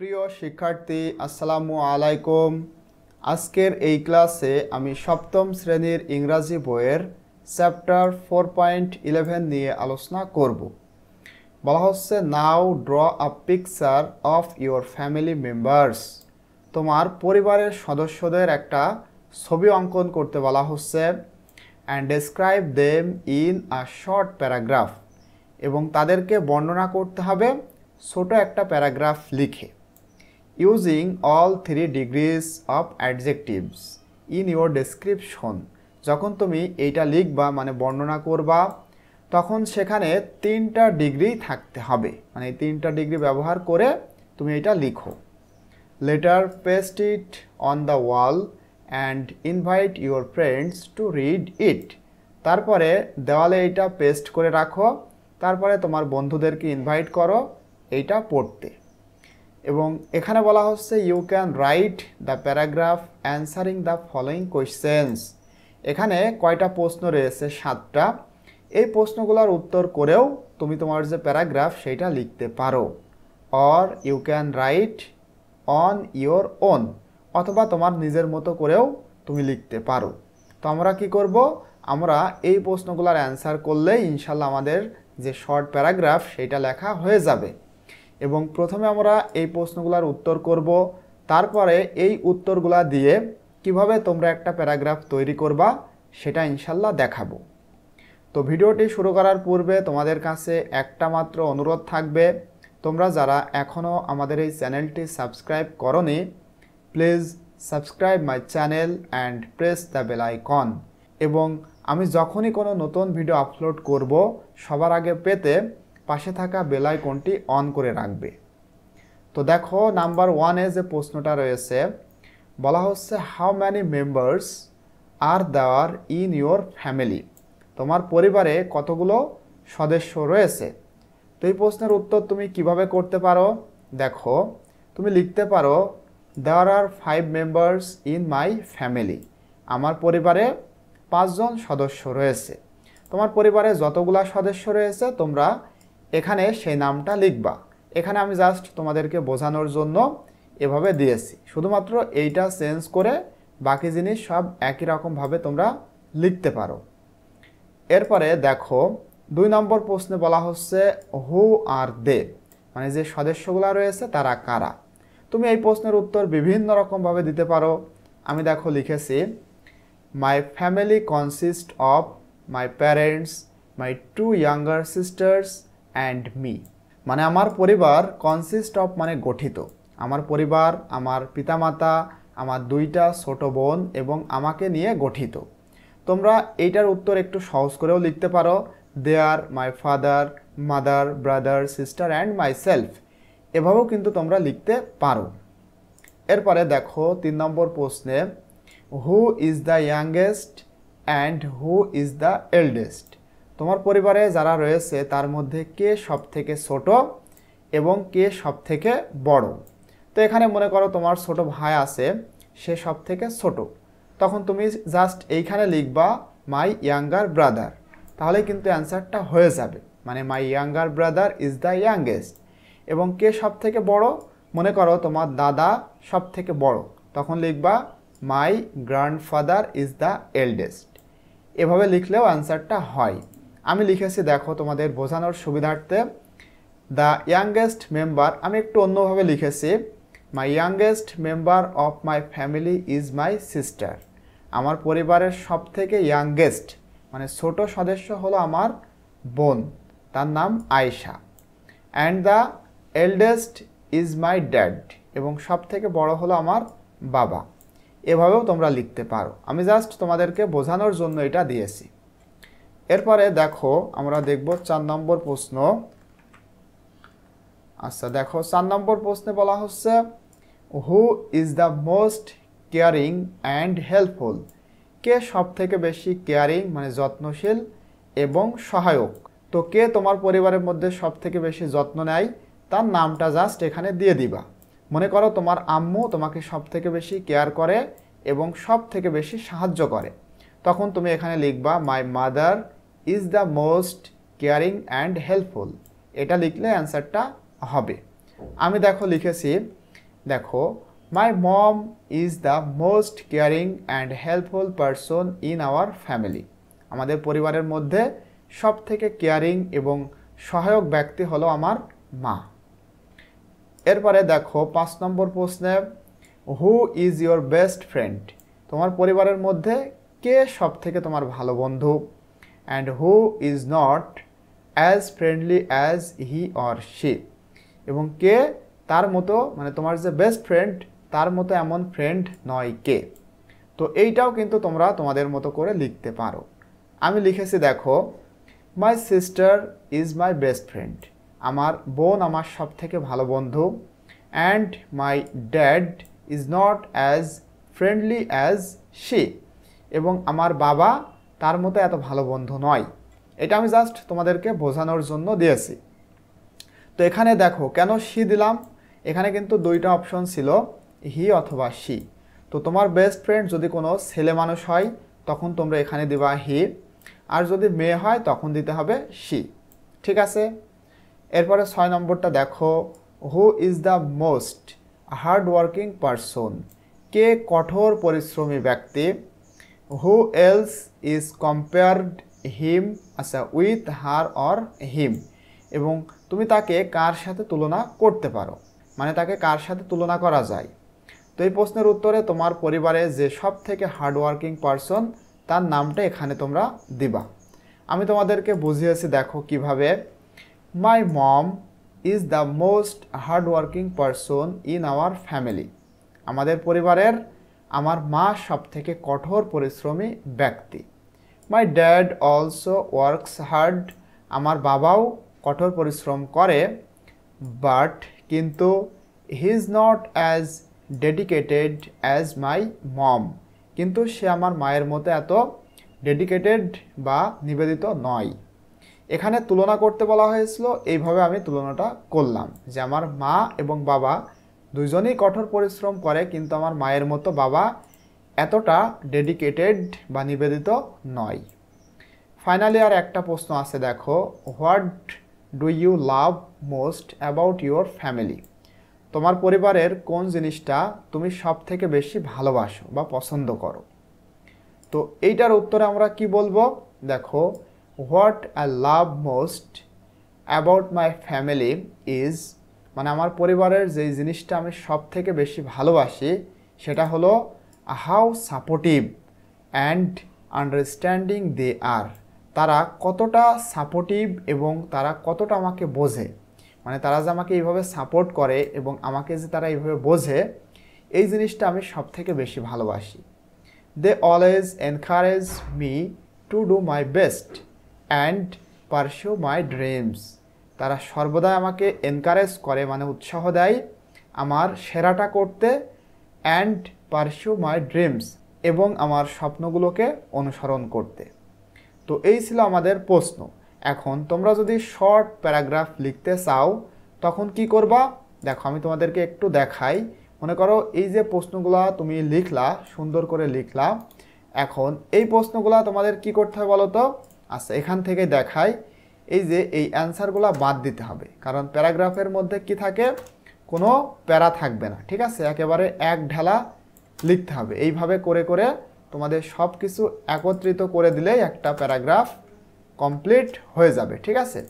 প্রিয় শিক্ষার্থী আসসালামু আলাইকুম আজকের এই ক্লাসে আমি সপ্তম শ্রেণীর ইংরাজি বইয়ের চ্যাপ্টার ফোর পয়েন্ট ইলেভেন নিয়ে আলোচনা করব বলা হচ্ছে now draw a picture of your family members তোমার পরিবারের সদস্যদের একটা ছবি অঙ্কন করতে বলা হচ্ছে and describe them in a short paragraph এবং তাদেরকে বর্ণনা করতে হবে ছোট একটা প্যারাগ্রাফ লিখে using all three degrees of adjectives in your description যখন তুমি এইটা লিখবা মানে বর্ণনা করবা তখন সেখানে তিনটা ডিগ্রি থাকতে হবে মানে এই তিনটা ডিগ্রি ব্যবহার করে তুমি এটা লিখো later paste it on the wall and invite your friends to read it তারপরে দেওয়ালে এইটা পেস্ট করে রাখো তারপরে তোমার বন্ধুদেরকে ইনভাইট করো এইটা পড়তে এবং এখানে বলা হচ্ছে you can write the paragraph answering the following questions এখানে কয়টা প্রশ্ন রয়েছে সাতটা এই প্রশ্নগুলোর উত্তর করেও তুমি তোমার যে প্যারাগ্রাফ সেটা লিখতে পারো or you can write on your own অথবা তোমার নিজের মতো করেও তুমি লিখতে পারো তো আমরা কি করব আমরা এই প্রশ্নগুলোর অ্যান্সার করলে ইনশাল্লাহ আমাদের যে শর্ট প্যারাগ্রাফ সেটা লেখা হয়ে যাবে এবং প্রথমে আমরা এই প্রশ্নগুলোর উত্তর করব তারপরে এই উত্তরগুলা দিয়ে কিভাবে তোমরা একটা প্যারাগ্রাফ তৈরি করবা সেটা ইনশাল্লাহ দেখাবো তো ভিডিওটি শুরু করার পূর্বে তোমাদের কাছে একটা মাত্র অনুরোধ থাকবে তোমরা যারা এখনও আমাদের এই চ্যানেলটি সাবস্ক্রাইব করনি please subscribe my channel and press the bell icon এবং আমি যখনই কোনো নতুন ভিডিও আপলোড করব সবার আগে পেতে পাশে থাকা বেলায় কোনটি অন করে রাখবে তো দেখো নাম্বার ওয়ানে যে প্রশ্নটা রয়েছে বলা হচ্ছে হাউ ম্যানি মেম্বার্স আর দেওয়ার ইন ইউর ফ্যামিলি তোমার পরিবারে কতগুলো সদস্য রয়েছে তো এই প্রশ্নের উত্তর তুমি কিভাবে করতে পারো দেখো তুমি লিখতে পারো there are five members in my family আমার পরিবারে পাঁচজন সদস্য রয়েছে তোমার পরিবারে যতগুলা সদস্য রয়েছে তোমরা এখানে সেই নামটা লিখবা এখানে আমি জাস্ট তোমাদেরকে বোঝানোর জন্য এভাবে দিয়েছি শুধুমাত্র এইটা চেঞ্জ করে বাকি জিনিস সব একই রকমভাবে তোমরা লিখতে পারো এরপরে দেখো দুই নম্বর প্রশ্নে বলা হচ্ছে হু আর দে মানে যে সদস্যগুলো রয়েছে তারা কারা তুমি এই প্রশ্নের উত্তর বিভিন্ন রকমভাবে দিতে পারো আমি দেখো লিখেছি my family consist of my parents my two younger sisters and me মানে আমার পরিবার কনসিস্ট অফ মানে গঠিত আমার পরিবার আমার পিতামাতা আমার দুইটা ছোট বোন এবং আমাকে নিয়ে গঠিত তোমরা এইটার উত্তর একটু সহজ করেও লিখতে পারো they are my father mother brother sister and myself এভাবেও কিন্তু তোমরা লিখতে পারো এরপরে দেখো তিন নম্বর প্রশ্নে who is the youngest and who is the eldest তোমার পরিবারে যারা রয়েছে তার মধ্যে কে সব থেকে ছোট এবং কে সব থেকে বড় তো এখানে মনে করো তোমার ছোট ভাই আছে সে সব থেকে ছোট তখন তুমি জাস্ট এইখানে লিখবা মাই ইয়াঙ্গার ব্রাদার তাহলে কিন্তু অ্যান্সারটা হয়ে যাবে মানে my younger brother is the youngest এবং কে সব থেকে বড় মনে করো তোমার দাদা সব থেকে বড় তখন লিখবা my grandfather is the eldest এভাবে লিখলেও অ্যান্সারটা হয় আমি লিখেছি দেখো তোমাদের বোঝানোর সুবিধার্থে দ্য ইয়াংগেস্ট মেম্বার আমি একটু অন্যভাবে লিখেছি my youngest member of my family is my sister আমার পরিবারের সব থেকে ইয়াংগেস্ট মানে ছোট সদস্য হলো আমার বোন তার নাম Ayesha and the eldest is my dad এবং সব থেকে বড় হলো আমার বাবা এভাবেও তোমরা লিখতে পারো আমি জাস্ট তোমাদেরকে বোঝানোর জন্য এটা দিয়েছি এরপরে দেখো আমরা দেখব চার নম্বর প্রশ্ন আচ্ছা দেখো চার নম্বর প্রশ্নে বলা হচ্ছে who is the most caring and helpful কে সব থেকে বেশি কেয়ারিং মানে যত্নশীল এবং সহায়ক তো কে তোমার পরিবারের মধ্যে সব থেকে বেশি যত্ন নেয় তার নামটা জাস্ট এখানে দিয়ে দিবা মনে করো তোমার আম্মু তোমাকে সব থেকে বেশি কেয়ার করে এবং সব থেকে বেশি সাহায্য করে তখন তুমি এখানে লিখবা my mother is the most caring and helpful এটা লিখলে অ্যান্সারটা হবে আমি দেখো লিখেছি দেখো my mom is the most caring and helpful person in our family আমাদের পরিবারের মধ্যে সব থেকে কেয়ারিং এবং সহায়ক ব্যক্তি হলো আমার মা এরপরে দেখো পাঁচ নম্বর প্রশ্নে who is your best friend তোমার পরিবারের মধ্যে কে সব থেকে তোমার ভালো বন্ধু and who is not as friendly as he or she এবং কে তার মতো মানে তোমার যে বেস্ট ফ্রেন্ড তার মতো এমন ফ্রেন্ড নয় কে তো এইটাও কিন্তু তোমরা তোমাদের মতো করে লিখতে পারো আমি লিখেছি দেখো my sister is my best friend আমার বোন আমার সব থেকে ভালো বন্ধু and my dad is not as friendly as she এবং আমার বাবা তার মতো এত ভালো বন্ধু নয় এটা আমি জাস্ট তোমাদেরকে বোঝানোর জন্য দিয়েছি তো এখানে দেখো কেন সি দিলাম এখানে কিন্তু দুইটা অপশন ছিল হি অথবা সি তো তোমার বেস্ট ফ্রেন্ড যদি কোনো ছেলে মানুষ হয় তখন তোমরা এখানে দিবা হি আর যদি মেয়ে হয় তখন দিতে হবে সি ঠিক আছে এরপরে ছয় নম্বরটা দেখো who is the most hard working person কে কঠোর পরিশ্রমী ব্যক্তি who else is compared him আচ্ছা উইথ হার অর হিম এবং তুমি তাকে কার সাথে তুলনা করতে পারো মানে তাকে কার সাথে তুলনা করা যায় তো এই প্রশ্নের উত্তরে তোমার পরিবারে যে সব থেকে হার্ডওয়ার্কিং পারসন তার নামটা এখানে তোমরা দিবা আমি তোমাদেরকে বুঝিয়েছি দেখো কিভাবে my mom is the most hardworking person in our family আমাদের পরিবারের আমার মা সবথেকে কঠোর পরিশ্রমী ব্যক্তি my dad also works hard আমার বাবাও কঠোর পরিশ্রম করে বাট কিন্তু he is not as dedicated as my mom কিন্তু সে আমার মায়ের মতো এত ডেডিকেটেড বা নিবেদিত নয় এখানে তুলনা করতে বলা হয়েছিল এইভাবে আমি তুলনাটা করলাম যে আমার মা এবং বাবা দুইজনেই কঠোর পরিশ্রম করে কিন্তু আমার মায়ের মতো বাবা এতটা ডেডিকেটেড বা নিবেদিত নয় ফাইনালি আর একটা প্রশ্ন আছে দেখো what do you love most about your family তোমার পরিবারের কোন জিনিসটা তুমি সব থেকে বেশি ভালোবাসো বা পছন্দ করো তো এইটার উত্তরে আমরা কি বলবো দেখো what I love most about my family is মানে আমার পরিবারের যেই জিনিসটা আমি সব থেকে বেশি ভালোবাসি সেটা হলো how supportive and understanding they are তারা কতটা সাপোর্টিভ এবং তারা কতটা আমাকে বোঝে মানে তারা যে আমাকে এইভাবে সাপোর্ট করে এবং আমাকে যে তারা এইভাবে বোঝে এই জিনিসটা আমি সব থেকে বেশি ভালোবাসি they always encourage me to do my best and pursue my dreams তারা সর্বদাই আমাকে এনকারেজ করে মানে উৎসাহ দেয় আমার সেরাটা করতে অ্যান্ড পারসিউ মাই ড্রিমস এবং আমার স্বপ্নগুলোকে অনুসরণ করতে তো এই ছিল আমাদের প্রশ্ন এখন তোমরা যদি শর্ট প্যারাগ্রাফ লিখতে চাও তখন কি করবা দেখো আমি তোমাদেরকে একটু দেখাই মনে করো এই যে প্রশ্নগুলো তুমি লিখলা সুন্দর করে লিখলা এখন এই প্রশ্নগুলো তোমাদের কি করতে হবে বলো তো আচ্ছা এখান থেকে দেখায় এই যে এই অ্যান্সারগুলো বাদ দিতে হবে কারণ প্যারাগ্রাফের মধ্যে কি থাকে কোনো প্যারা থাকবে না ঠিক আছে একেবারে এক ঢালা লিখতে হবে এইভাবে করে করে তোমাদের সব কিছু একত্রিত করে দিলেই একটা প্যারাগ্রাফ কমপ্লিট হয়ে যাবে ঠিক আছে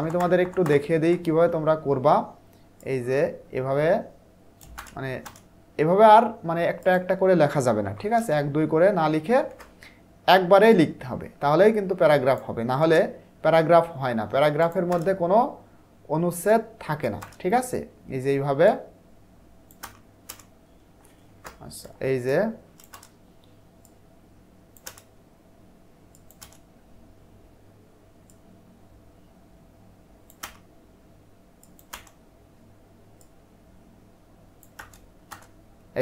আমি তোমাদের একটু দেখিয়ে দিই কীভাবে তোমরা করবা এই যে এভাবে মানে এভাবে আর মানে একটা একটা করে লেখা যাবে না ঠিক আছে এক দুই করে না লিখে একবারেই লিখতে হবে তাহলেই কিন্তু প্যারাগ্রাফ হবে না হলে প্যারাগ্রাফ হয় না প্যারাগ্রাফের মধ্যে কোনো অনুচ্ছেদ থাকে না ঠিক আছে এই যে এইভাবে আচ্ছা এই যে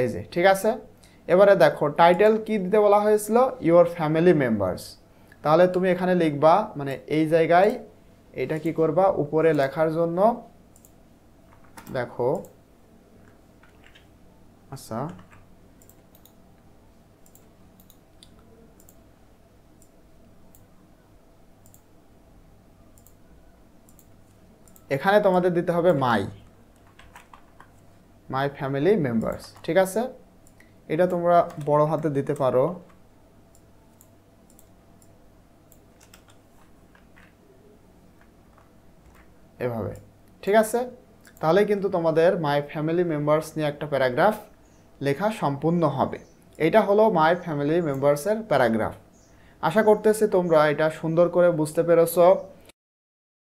এই যে ঠিক আছে এবারে দেখো টাইটেল কি দিতে বলা হয়েছিল ইউর ফ্যামিলি মেম্বার্স তাহলে তুমি এখানে লিখবা মানে এই জায়গায় এটা কি করবা উপরে লেখার জন্য দেখো আচ্ছা এখানে তোমাদের দিতে হবে মাই মাই ফ্যামিলি মেম্বার্স ঠিক আছে এটা তোমরা বড় হাতে দিতে পারো এভাবে ঠিক আছে তাহলে কিন্তু তোমাদের মাই ফ্যামিলি মেম্বার্স নিয়ে একটা প্যারাগ্রাফ লেখা সম্পূর্ণ হবে এটা হলো মাই ফ্যামিলি মেম্বার্সের প্যারাগ্রাফ আশা করতেছি তোমরা এটা সুন্দর করে বুঝতে পেরেছো